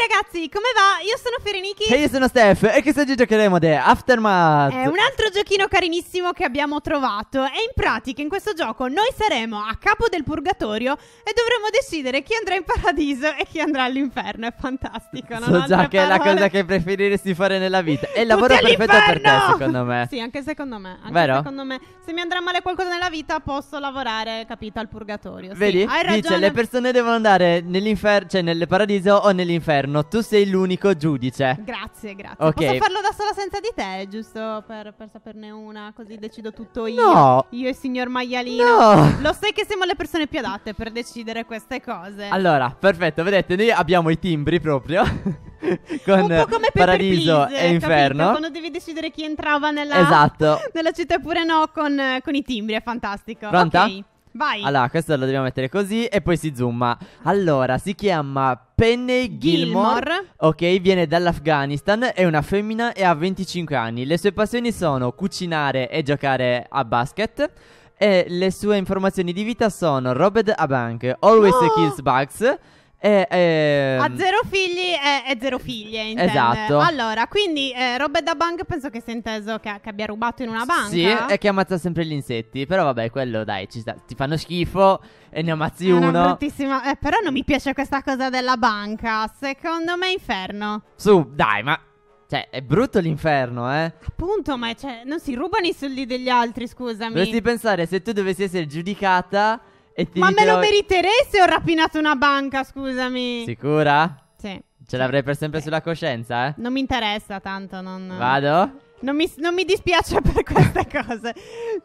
ragazzi, come va? Io sono Fereniki E io sono Steph. E che oggi giocheremo ad Aftermath. È un altro giochino carinissimo che abbiamo trovato. E in pratica, in questo gioco, noi saremo a capo del purgatorio e dovremo decidere chi andrà in paradiso e chi andrà all'inferno. È fantastico. Non so già che parole. è la cosa che preferiresti fare nella vita. È il lavoro perfetto per te, secondo me. sì, anche secondo me. Anche Vero? secondo me. Se mi andrà male qualcosa nella vita, posso lavorare, capito, al purgatorio. Vedi? Sì, hai ragione. Dice, le persone devono andare nell'inferno, cioè nel paradiso o nell'inferno. Saturno, tu sei l'unico giudice. Grazie, grazie. Okay. Posso farlo da sola senza di te, giusto per, per saperne una, così decido tutto io. No. Io e il signor Maialino. No. Lo sai che siamo le persone più adatte per decidere queste cose. Allora, perfetto, vedete, noi abbiamo i timbri proprio. con un po' come Paradiso Please, e Inferno. Capito? Quando devi decidere chi entrava nella, esatto. nella città oppure no, con, con, i timbri, è fantastico. Pronta? Okay. Vai. Allora, questo lo dobbiamo mettere così e poi si zooma. Allora, si chiama Penny Gilmore. Gilmore. Ok, viene dall'Afghanistan, è una femmina e ha 25 anni. Le sue passioni sono cucinare e giocare a basket. E le sue informazioni di vita sono Robert Abank, Always no! Kills Bugs e, eh, e... Ehm, A zero figli e, e zero figlie. Intende. Esatto. Allora, quindi eh, robe da banca penso che sia inteso che, che, abbia rubato in una banca. Sì, e che ammazza sempre gli insetti. Però vabbè, quello dai, ci sta, ti fanno schifo e ne ammazzi è uno. Eh, però non mi piace questa cosa della banca. Secondo me è inferno. Su, dai, ma cioè, è brutto l'inferno, eh? Appunto, ma cioè, non si rubano i soldi degli altri, scusami. Dovresti pensare se tu dovessi essere giudicata ma dico... me lo meriterei se ho rapinato una banca, scusami. Sicura? Sì. Ce l'avrei per sempre sì. sulla coscienza, eh? Non mi interessa tanto, non... Vado? Non mi, non mi, dispiace per queste cose.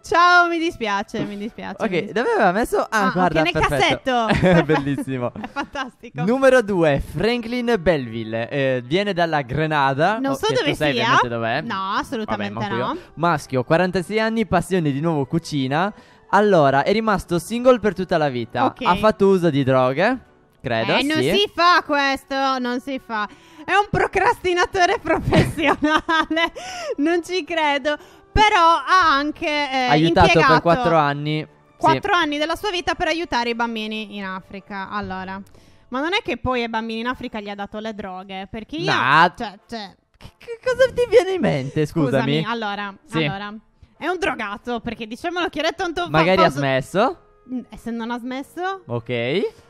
Ciao, mi dispiace, mi dispiace. Ok, dove aveva messo? Ah, ah guarda, okay, nel perfetto. cassetto. Bellissimo. È fantastico. Numero 2, Franklin Belleville. Eh, viene dalla Grenada. Non oh, so eh, dove sai sia. dov'è. No, assolutamente Vabbè, no. Maschio, 46 anni, passione di nuovo cucina. Allora, è rimasto single per tutta la vita. Ok. Ha fatto uso di droghe, credo. Eh, non sì. si fa questo, non si fa. È un procrastinatore professionale, non ci credo. Però ha anche eh, Aiutato per quattro anni. Quattro sì. anni della sua vita per aiutare i bambini in Africa. Allora, ma non è che poi ai bambini in Africa gli ha dato le droghe? Perché io. Nah. Cioè, cioè... Che, che cosa ti viene in mente? Scusami. Scusami allora, sì. allora è un drogato, perché diciamolo, Chiaretto è un po' Magari ha smesso. Mm, e se non ha smesso? Ok.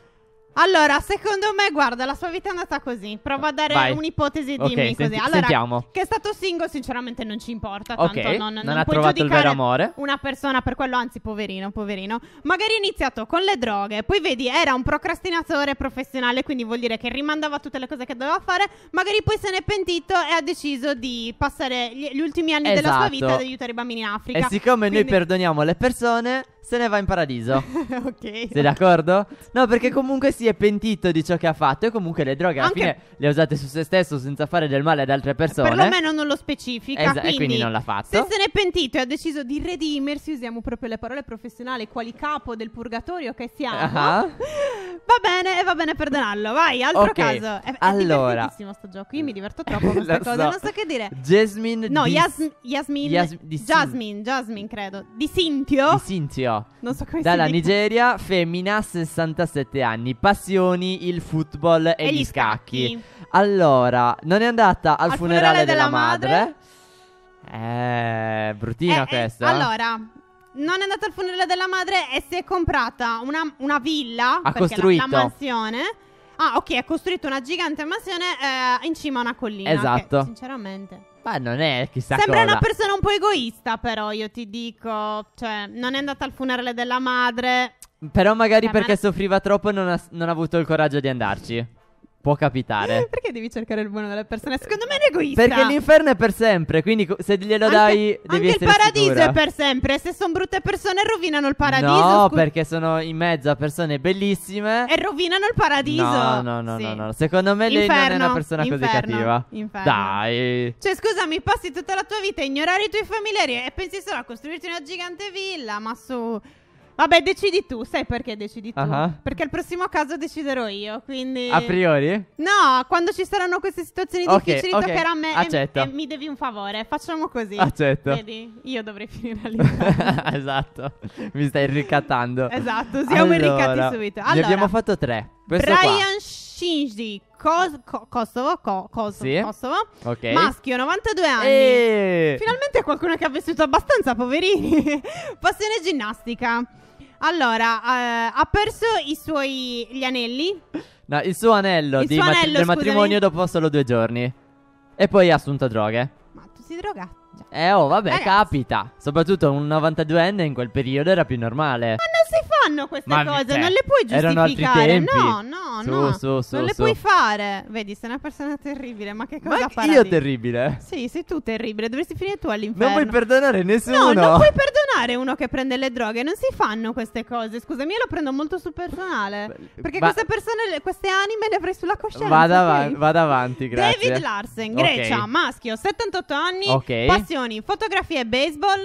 Allora, secondo me, guarda, la sua vita è andata così. Prova a dare Vai. un'ipotesi di Ok, me senti- così. Allora, sentiamo. che è stato single, sinceramente, non ci importa. Ok, tanto non, non ha puoi trovato il vero amore. Una persona per quello, anzi, poverino, poverino. Magari ha iniziato con le droghe. Poi vedi, era un procrastinatore professionale, quindi vuol dire che rimandava tutte le cose che doveva fare. Magari poi se n'è pentito e ha deciso di passare gli, gli ultimi anni della sua vita esatto. ad aiutare i bambini in Africa. E siccome noi perdoniamo le persone, se ne va in paradiso. ok. Sei d'accordo? No, perché comunque si è pentito di ciò che ha fatto e comunque le droghe alla Anche- fine le ha usate su se stesso senza fare del male ad altre persone. Perlomeno non lo specifica. Esa- quindi, e quindi non l'ha fatto. Se se ne è pentito e ha deciso di redimersi, usiamo proprio le parole professionali, quali capo del purgatorio che siamo. Ah. ah. Va bene, va bene perdonarlo. Vai, altro Ok, caso. È, è allora. divertentissimo sto gioco. Io mi diverto troppo con Lo queste cose, so. non so che dire. Jasmine No, di- Yas- Yasmin, Yas- di Sin- Jasmine, Jasmine credo. Di Sintio. di Cynthia. Non so come Dalla si Nigeria, femmina, 67 anni, passioni, il football e, E gli scacchi. Allora, non è andata al, Al funerale, della, madre. Eh, bruttina Eh, eh questa. eh. allora, non è andata al funerale della madre e si è comprata una, una villa. Ha la- costruito. La, mansione. Ah, ok, ha costruito una gigante mansione eh, in cima a una collina. che, Esatto. sinceramente. Ma non è chissà cosa. Sembra cosa. una persona un po' egoista, però io ti dico. Cioè, non è andata al funerale della madre. Però magari cioè, perché soffriva troppo e non non ha avuto il coraggio di andarci. Può capitare. Eh, perché devi cercare il buono delle persone? Secondo me è un egoista. Perché l'inferno è per sempre, quindi se glielo anche, dai devi anche il paradiso sicura. è per sempre, se sono brutte persone rovinano il paradiso. No, scu- perché sono in mezzo a persone bellissime e rovinano il paradiso. No, no, no, sì. no, no, Secondo me inferno, lei non è una persona inferno, così cattiva. Inferno. Dai. Cioè, scusami, passi tutta la tua vita a ignorare i tuoi familiari e pensi solo a costruirti una gigante villa, ma su Vabbè, decidi tu, sai perché decidi tu? Uh-huh. Perché il prossimo caso deciderò io, quindi... A priori? No, quando ci saranno queste situazioni okay, difficili okay. toccherà a me Accetto. E, e mi devi un favore, facciamo così. Accetto. Vedi, io dovrei finire lì. esatto, mi stai ricattando. esatto, siamo allora, riccati subito. Allora, ne abbiamo fatto tre. Questo Brian Shinji, Cos- Co- Kosovo, Co- Kosovo, sì. Kosovo. Okay. maschio, 92 anni. E... Finalmente qualcuno che ha vissuto abbastanza, poverini. Passione ginnastica. Allora, eh, ha perso i suoi gli anelli. No, il suo anello, il suo anello matri- del matrimonio dopo solo due giorni. E poi ha assunto droghe. Ma tu sei drogato? Eh oh, vabbè, Ragazzi. capita. Soprattutto un 92enne in quel periodo era più normale. Ma non si fanno queste Ma cose, cioè, non le puoi giustificare. Erano altri tempi. No, no, su, no. Su, su, non le puoi fare. Vedi, sei una persona terribile. Ma che cosa fai? Ma io terribile? Sì, sei tu terribile. Dovresti finire tu all'inferno. Non puoi perdonare nessuno. No, non puoi perdonare parlare uno che prende le droghe, non si fanno queste cose. Scusami, io lo prendo molto sul personale. perché va- queste persone, queste anime le avrei sulla coscienza. Vada, av- vada avanti, grazie. David Larsen, Grecia, okay. maschio, 78 anni, okay. passioni, fotografia e baseball,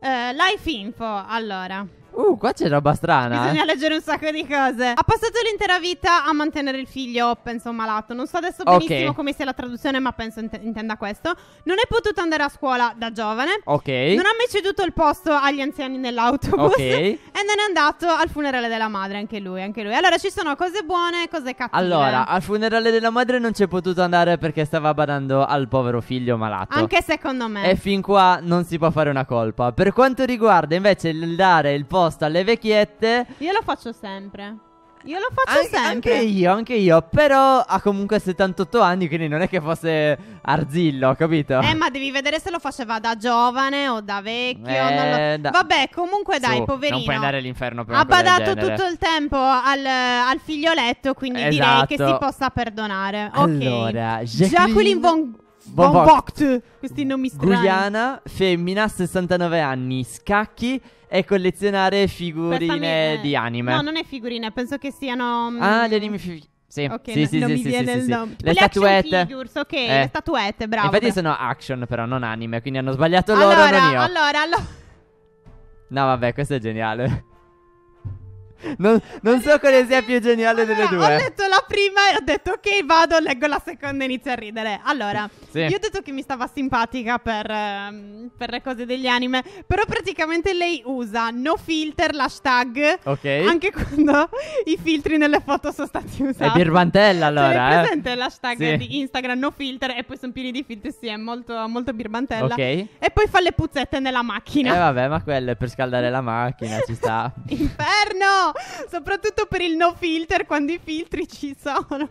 eh, life info. Allora. Uh, qua c'è roba strana. Eh. Bisogna leggere un sacco di cose. Ha passato l'intera vita a mantenere il figlio, penso, malato. Non so adesso benissimo okay. come sia la traduzione, ma penso int- intenda questo. Non è potuto andare a scuola da giovane. Ok. Non ha mai ceduto il posto agli anziani nell'autobus. Ok. E non è andato al funerale della madre, anche lui, anche lui. Allora ci sono cose buone e cose cattive. Allora, al funerale della madre non c'è potuto andare perché stava badando al povero figlio malato. Anche secondo me. E fin qua non si può fare una colpa. Per quanto riguarda invece il dare il posto apposta alle vecchiette. Io lo faccio sempre. Io lo faccio anche, sempre. Anche io, anche io. Però ha comunque 78 anni, quindi non è che fosse arzillo, capito? Eh, ma devi vedere se lo faceva da giovane o da vecchio. Eh, lo... da... Vabbè, comunque dai, Su, poverino. Non puoi andare all'inferno per Ha badato tutto il tempo al, al figlioletto, quindi esatto. direi che si esatto. possa perdonare. Allora, ok. Jacqueline, Jacqueline von... Von Vogt. Questi nomi strani. Guyana, femmina, 69 anni, scacchi e collezionare figurine di anime. No, non è figurine, penso che siano... Mm, ah, gli anime figurine. Sì, okay, sì, no, sì, non sì, mi viene sì, il sì. nome. Le, le statuette. Figures, ok, eh. le statuette, bravo. Infatti sono action però, non anime, quindi hanno sbagliato allora, loro, non io. Allora, allora... No, vabbè, questo è geniale. Non, non so quale sia più geniale allora, delle due. Ho detto la prima e ho detto ok, vado, leggo la seconda e inizio a ridere. Allora, sì. io ho detto che mi stava simpatica per, ehm, per, le cose degli anime, però praticamente lei usa no filter, l'hashtag, okay. anche quando i filtri nelle foto sono stati usati. È birbantella cioè, allora. È eh? l'hashtag sì. di Instagram no filter e poi sono pieni di filtri, sì, è molto, molto birbantella. Okay. E poi fa le puzzette nella macchina. Eh vabbè, ma quello è per scaldare la macchina, ci sta. Inferno! Soprattutto per il no filter, quando i filtri ci sono.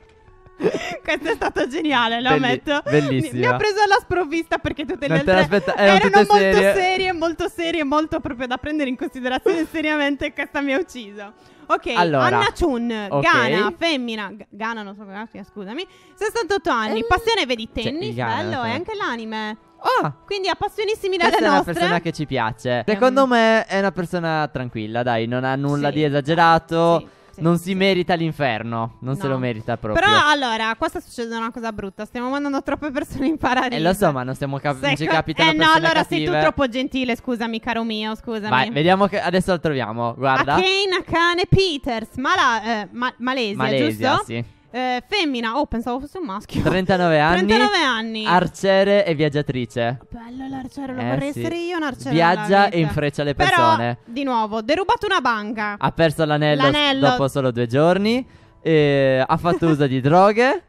Questo è stato geniale, lo Belli- ammetto. Bellissimo. Mi, mi ha preso alla sprovvista perché tutte le altre l'aspetta- eh, erano erano molto serie. serie, molto serie, molto proprio da prendere in considerazione seriamente. Questa mi ha ucciso. Ok, allora, Anna Chun, okay. Ghana, femmina, Ghana non so grafica, scusami, 68 anni, ehm, passione vedi cioè, tennis, cioè, bello, Ghana, e anche l'anime. Oh, quindi appassionissimi della nostra. è una persona che ci piace. Secondo me è una persona tranquilla, dai, non ha nulla sì, di esagerato. Sì sì, non si merita l'inferno. Non no. se lo merita proprio. Però allora, qua sta succedendo una cosa brutta. Stiamo mandando troppe persone in paradiso. Eh, lo so, ma non stiamo cap- non ci capita eh, no, allora cattive. sei tu troppo gentile. Scusami, caro mio. Scusami. Vai, vediamo che adesso lo troviamo. Guarda. A Kane, a Peters. Mala- eh, ma- Malesia, Malesia, giusto? Sì. Eh, femmina, oh, pensavo fosse un maschio. 39 anni. 39 anni. Arciere e viaggiatrice. Bello l'arciere, lo eh, vorrei sì. essere io un arciere. Viaggia e infreccia le persone. Però, di nuovo, derubato una banca. Ha perso l'anello, l'anello. dopo solo due giorni. Eh, ha fatto uso di droghe.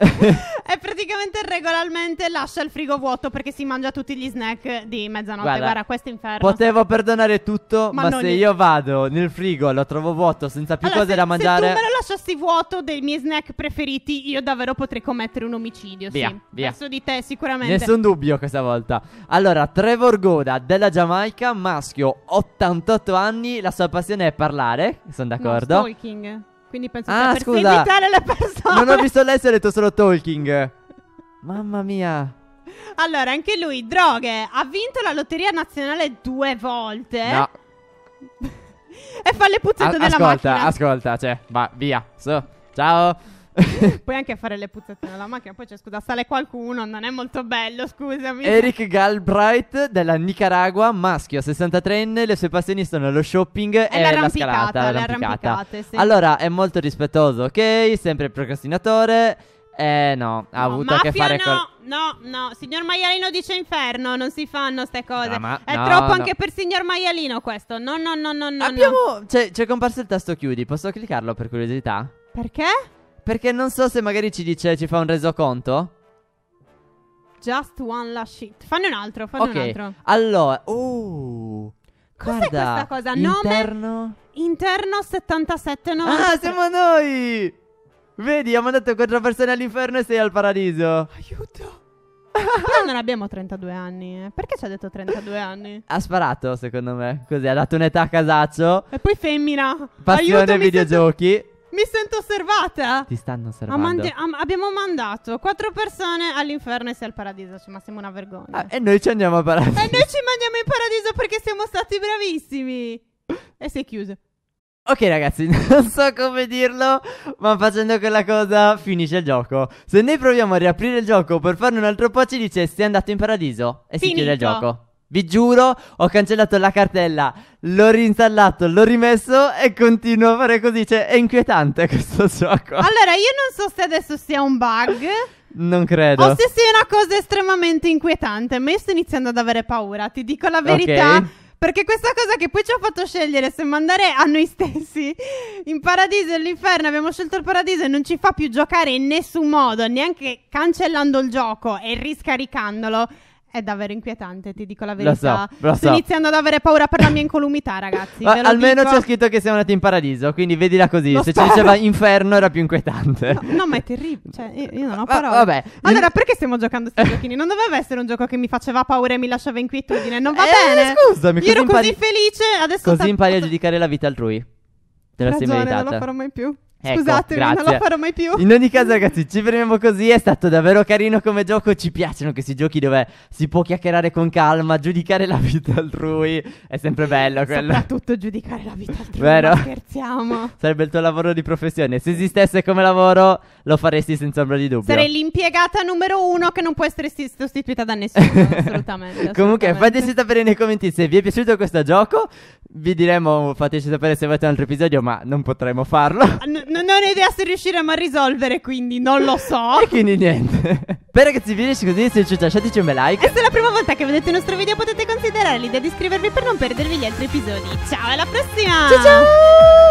e praticamente regolarmente lascia il frigo vuoto perché si mangia tutti gli snack di mezzanotte. Guarda, Guarda questo è inferno. Potevo perdonare tutto, ma, ma se li... io vado nel frigo e lo trovo vuoto senza più allora, cose se, da mangiare. Se tu me lo lasciassi vuoto dei miei snack preferiti, io davvero potrei commettere un omicidio. Via, sì. via. Verso di te, sicuramente. Nessun dubbio questa volta. Allora, Trevor Goda della Giamaica, maschio, 88 anni. La sua passione è parlare. Sono d'accordo. No, stalking. Quindi penso ah, che per invitare le persone. Non ho visto lei, l'essere, ha detto solo talking. Mamma mia. Allora, anche lui, droghe, ha vinto la lotteria nazionale due volte. No. e fa le puzzette a- della ascolta, macchina. Ascolta, ascolta, cioè, va, via. So. Ciao. Puoi anche fare le puzzettine alla macchina. Poi c'è, scusa, sale qualcuno, non è molto bello, scusami. Eric Galbright della Nicaragua, maschio, 63enne, le sue passioni sono lo shopping e, la scalata. L'arrampicata. Sì. Allora, è molto rispettoso, ok? Sempre procrastinatore. Eh no, ha no, avuto a che fare no, con... No, no, signor Maialino dice inferno, non si fanno ste cose. No, ah, ma... È no, troppo anche per signor Maialino questo. No, no, no, no, no. Abbiamo... C'è, cioè, c'è comparso il tasto chiudi, posso cliccarlo per curiosità? Perché? Perché non so se magari ci dice, ci fa un resoconto. Just one last shit. Fanne un altro, fanne ok, un altro. Allora, uh. Cos'è guarda, questa cosa? Interno... Nome? Interno 77,90. Ah, siamo noi! Vedi, ho mandato quattro persone all'inferno e sei al paradiso. Aiuto! Però non abbiamo 32 anni. Eh. Perché ci ha detto 32 anni? Ha sparato, secondo me. Così, ha dato un'età a casaccio. E poi femmina. Passione Aiuto, mi videogiochi. Mi sento osservata. Ti stanno osservando. Amante- am- abbiamo mandato quattro persone all'inferno e sei al paradiso. Cioè, ma siamo una vergogna. Ah, e noi ci andiamo a paradiso. E noi ci mandiamo in paradiso perché siamo stati bravissimi. E si è chiuso. Ok ragazzi, non so come dirlo, ma facendo quella cosa finisce il gioco. Se noi proviamo a riaprire il gioco per farne un altro po' ci dice siete andato in paradiso e Finito. si chiude il gioco. Vi giuro, ho cancellato la cartella, l'ho reinstallato, l'ho rimesso e continuo a fare così. Cioè, è inquietante questo gioco. Allora, io non so se adesso sia un bug. Non credo. O se sia una cosa estremamente inquietante, ma io sto iniziando ad avere paura, ti dico la verità. Okay. Perché questa cosa che poi ci ha fatto scegliere se mandare a noi stessi in paradiso e all'inferno, abbiamo scelto il paradiso e non ci fa più giocare in nessun modo, neanche cancellando il gioco e riscaricandolo è davvero inquietante, ti dico la verità. Lo so, lo Sto so. iniziando ad avere paura per la mia incolumità, ragazzi. Ma almeno dico. c'è scritto che siamo andati in paradiso, quindi vedila così. Lo Se spero. ci diceva inferno era più inquietante. No, no ma è terribile. Cioè, io, io, non ho parole. vabbè. Allora, perché stiamo giocando questi giochini? Non doveva essere un gioco che mi faceva paura e mi lasciava inquietudine. Non va eh, bene. Scusami, io ero impari- così felice. Adesso così impari a giudicare la vita altrui. Te la sei meritata. Non lo farò mai più. Scusatemi, ecco, non la farò mai più. In ogni caso, ragazzi, ci fermiamo così. È stato davvero carino come gioco. Ci piacciono questi giochi dove si può chiacchierare con calma, giudicare la vita altrui. È sempre bello quello. Soprattutto giudicare la vita altrui. Vero? scherziamo. Sarebbe il tuo lavoro di professione. Se esistesse come lavoro, lo faresti senza ombra di dubbio. Sarei l'impiegata numero uno che non può essere sostituita da nessuno. assolutamente, assolutamente. Comunque, fateci sapere nei commenti se vi è piaciuto questo gioco. Vi diremo, fateci sapere se avete un altro episodio, ma non potremo farlo. Ah, n- non ho idea se riusciremo a risolvere, quindi non lo so. e quindi niente. Beh ragazzi, vi riesco così, se ci lasciateci un bel like. E se è la prima volta che vedete il nostro video potete considerare l'idea di iscrivervi per non perdervi gli altri episodi. Ciao, alla prossima! Ciao ciao!